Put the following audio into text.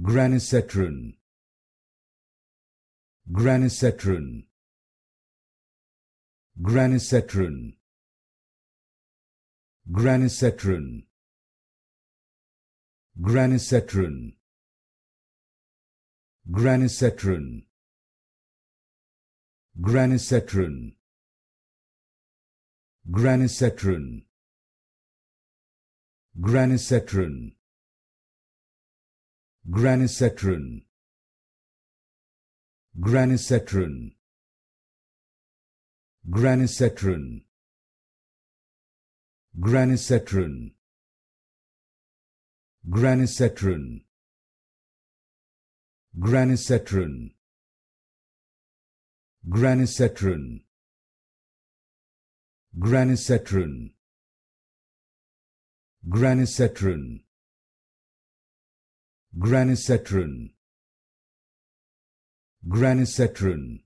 Granicetrin. Granicetrin. Granicetrin. Granicetrin. Granicetrin. Granicetrin. Granicetrin. Granicetrin. Granicetrin. Granicetrin. Granicetrin. Granicetrin. Granicetrin. Granicetrin. Granicetrin. Granicetrin. Granicetrin. Granisetron. Granisetron.